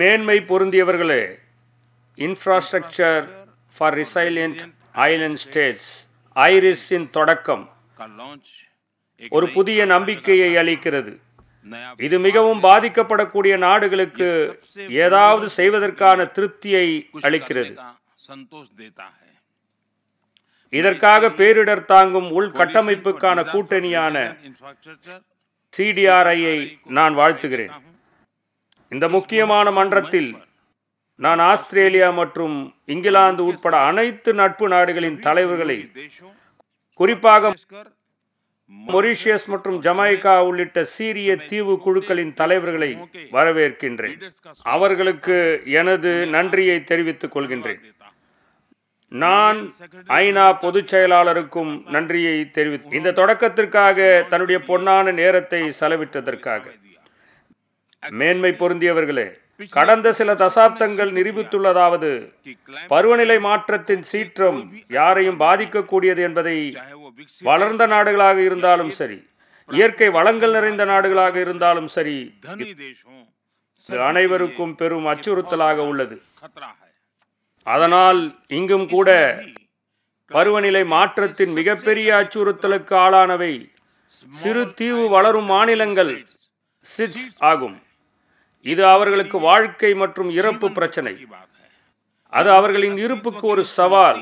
மேன்மை பொருந்தியவர்களே infrastructure for resilient island states ஐரிஸின் தொடக்கம் ஒரு புதிய நம்பிக்கையை அளிக்கிறது இது மிகவும் பாதிக்கப்படக்கூடிய நாடுகளுக்கு ஏதாவது செய்வதற்கான திருப்தியை அளிக்கிறது இதற்காக பேரிடர் தாங்கும் உள்கட்டமைப்புக்கான கூட்டணியான சிடிஆர்ஐயை நான் வாழ்த்துகிறேன் இந்த முக்கியமான மன்றத்தில் நான் ஆஸ்திரேலியா மற்றும் இங்கிலாந்து உட்பட அனைத்து நட்பு நாடுகளின் தலைவர்களை குறிப்பாக மொரிஷியஸ் மற்றும் ஜமாய்கா உள்ளிட்ட சீரிய தீவு குழுக்களின் தலைவர்களை வரவேற்கின்றேன் அவர்களுக்கு எனது நன்றியை தெரிவித்துக் கொள்கின்றேன் நான் ஐநா பொதுச் செயலாளருக்கும் நன்றியை தெரிவி இந்த தொடக்கத்திற்காக தன்னுடைய பொன்னான நேரத்தை செலவிட்டதற்காக மேன்மை பொருந்தியவர்களே கடந்த சில தசாப்தங்கள் நிரூபித்துள்ளதாவது பருவநிலை மாற்றத்தின் சீற்றம் யாரையும் பாதிக்கக்கூடியது என்பதை வளர்ந்த நாடுகளாக இருந்தாலும் சரி இயற்கை வளங்கள் நிறைந்த நாடுகளாக இருந்தாலும் சரி அனைவருக்கும் பெரும் அச்சுறுத்தலாக உள்ளது அதனால் இங்கும் கூட பருவநிலை மாற்றத்தின் மிகப்பெரிய அச்சுறுத்தலுக்கு ஆளானவை சிறு தீவு வளரும் மாநிலங்கள் சிட்ஸ் ஆகும் இது அவர்களுக்கு வாழ்க்கை மற்றும் இறப்பு பிரச்சனை அது அவர்களின் இருப்புக்கு ஒரு சவால்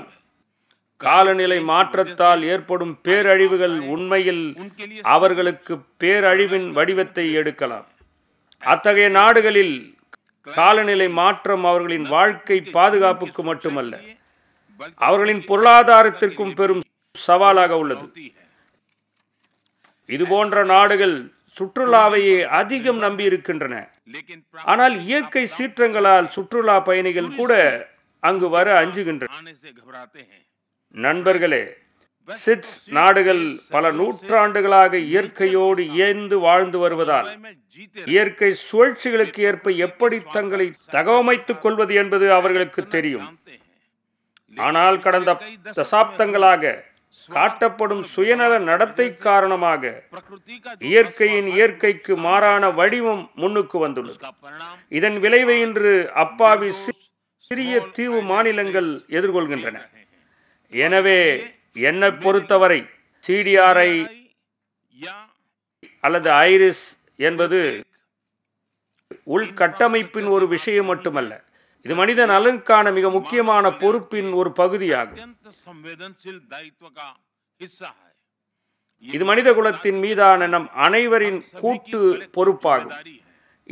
காலநிலை மாற்றத்தால் ஏற்படும் பேரழிவுகள் உண்மையில் அவர்களுக்கு பேரழிவின் வடிவத்தை எடுக்கலாம் அத்தகைய நாடுகளில் காலநிலை மாற்றம் அவர்களின் வாழ்க்கை பாதுகாப்புக்கு மட்டுமல்ல அவர்களின் பொருளாதாரத்திற்கும் பெரும் சவாலாக உள்ளது இதுபோன்ற நாடுகள் சுற்றுலாவையே அதிகம் நம்பியிருக்கின்றன ஆனால் இயற்கை சீற்றங்களால் சுற்றுலா பயணிகள் கூட அங்கு வர அஞ்சுகின்ற நண்பர்களே சிட்ஸ் நாடுகள் பல நூற்றாண்டுகளாக இயற்கையோடு இயந்து வாழ்ந்து வருவதால் இயற்கை சுழற்சிகளுக்கு ஏற்ப எப்படி தங்களை தகவமைத்துக் கொள்வது என்பது அவர்களுக்கு தெரியும் ஆனால் கடந்த தசாப்தங்களாக காட்டப்படும் சுயநல நடத்தை காரணமாக இயற்கையின் இயற்கைக்கு மாறான வடிவம் முன்னுக்கு வந்துள்ளது இதன் விளைவை இன்று அப்பாவி சிறிய தீவு மாநிலங்கள் எதிர்கொள்கின்றன எனவே என்னை பொறுத்தவரை சிடிஆர்ஐ அல்லது ஐரிஸ் என்பது உள்கட்டமைப்பின் ஒரு விஷயம் மட்டுமல்ல இது மனித நலனுக்கான மிக முக்கியமான பொறுப்பின் ஒரு பகுதியாகும் இது மனித குலத்தின் மீதான நம் அனைவரின் கூட்டு பொறுப்பாகும்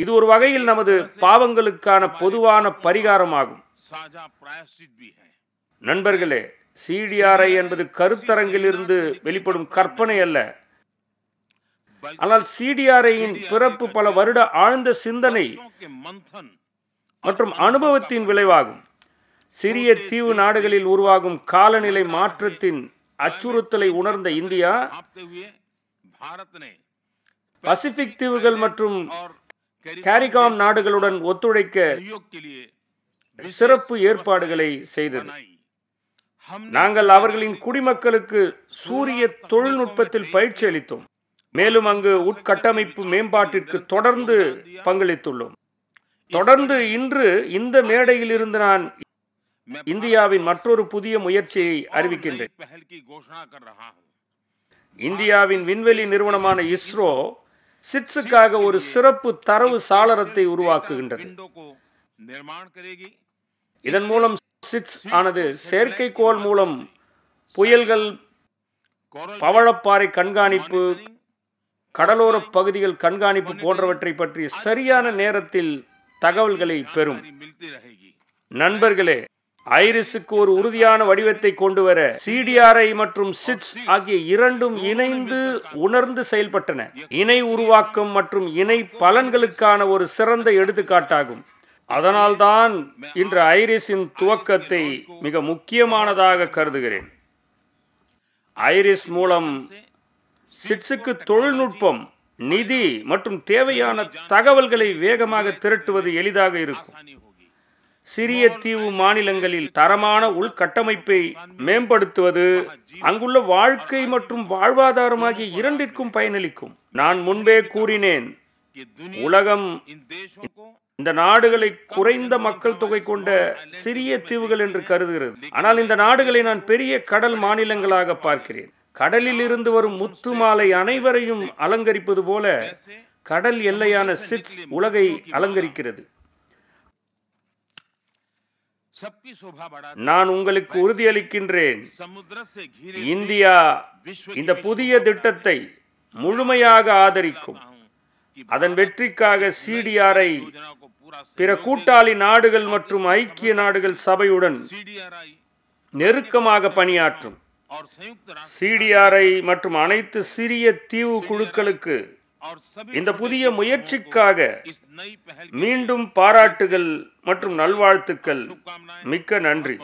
இது ஒரு வகையில் நமது பாவங்களுக்கான பொதுவான பரிகாரமாகும் நண்பர்களே சிடிஆர்ஐ என்பது கருத்தரங்கில் இருந்து வெளிப்படும் கற்பனை அல்ல ஆனால் சிடிஆர்ஐயின் பிறப்பு பல வருட ஆழ்ந்த சிந்தனை மற்றும் அனுபவத்தின் விளைவாகும் சிறிய தீவு நாடுகளில் உருவாகும் காலநிலை மாற்றத்தின் அச்சுறுத்தலை உணர்ந்த இந்தியா பசிபிக் தீவுகள் மற்றும் கேரிகாம் நாடுகளுடன் ஒத்துழைக்க சிறப்பு ஏற்பாடுகளை செய்தது நாங்கள் அவர்களின் குடிமக்களுக்கு சூரிய தொழில்நுட்பத்தில் பயிற்சி அளித்தோம் மேலும் அங்கு உட்கட்டமைப்பு மேம்பாட்டிற்கு தொடர்ந்து பங்களித்துள்ளோம் தொடர்ந்து இன்று இந்த மேடையிலிருந்து நான் இந்தியாவின் மற்றொரு புதிய முயற்சியை அறிவிக்கின்றேன் இந்தியாவின் விண்வெளி நிறுவனமான இஸ்ரோ சிட்ஸுக்காக ஒரு சிறப்பு தரவு சாளரத்தை உருவாக்குகின்றது இதன் மூலம் சிட்ஸ் ஆனது செயற்கைக்கோள் மூலம் புயல்கள் பவழப்பாறை கண்காணிப்பு கடலோர பகுதிகள் கண்காணிப்பு போன்றவற்றை பற்றி சரியான நேரத்தில் தகவல்களை பெறும் நண்பர்களே ஐரிஸுக்கு ஒரு உறுதியான வடிவத்தை கொண்டு வர சிடிஆர்ஐ மற்றும் சிட்ஸ் ஆகிய இரண்டும் இணைந்து உணர்ந்து செயல்பட்டன இணை உருவாக்கம் மற்றும் இணை பலன்களுக்கான ஒரு சிறந்த எடுத்துக்காட்டாகும் அதனால்தான் இன்று ஐரிஸின் துவக்கத்தை மிக முக்கியமானதாக கருதுகிறேன் ஐரிஸ் மூலம் சிட்ஸுக்கு தொழில்நுட்பம் நிதி மற்றும் தேவையான தகவல்களை வேகமாக திரட்டுவது எளிதாக இருக்கும் சிறிய தீவு மாநிலங்களில் தரமான உள்கட்டமைப்பை மேம்படுத்துவது அங்குள்ள வாழ்க்கை மற்றும் வாழ்வாதாரம் ஆகிய இரண்டிற்கும் பயனளிக்கும் நான் முன்பே கூறினேன் உலகம் இந்த நாடுகளை குறைந்த மக்கள் தொகை கொண்ட சிறிய தீவுகள் என்று கருதுகிறது ஆனால் இந்த நாடுகளை நான் பெரிய கடல் மாநிலங்களாக பார்க்கிறேன் கடலிலிருந்து வரும் முத்து மாலை அனைவரையும் அலங்கரிப்பது போல கடல் எல்லையான சிட்ஸ் உலகை அலங்கரிக்கிறது நான் உங்களுக்கு உறுதியளிக்கின்றேன் இந்தியா இந்த புதிய திட்டத்தை முழுமையாக ஆதரிக்கும் அதன் வெற்றிக்காக சிடிஆரை பிற கூட்டாளி நாடுகள் மற்றும் ஐக்கிய நாடுகள் சபையுடன் நெருக்கமாக பணியாற்றும் சிடிஆர்ஐ மற்றும் அனைத்து சிறிய தீவு குழுக்களுக்கு இந்த புதிய முயற்சிக்காக மீண்டும் பாராட்டுகள் மற்றும் நல்வாழ்த்துக்கள் மிக்க நன்றி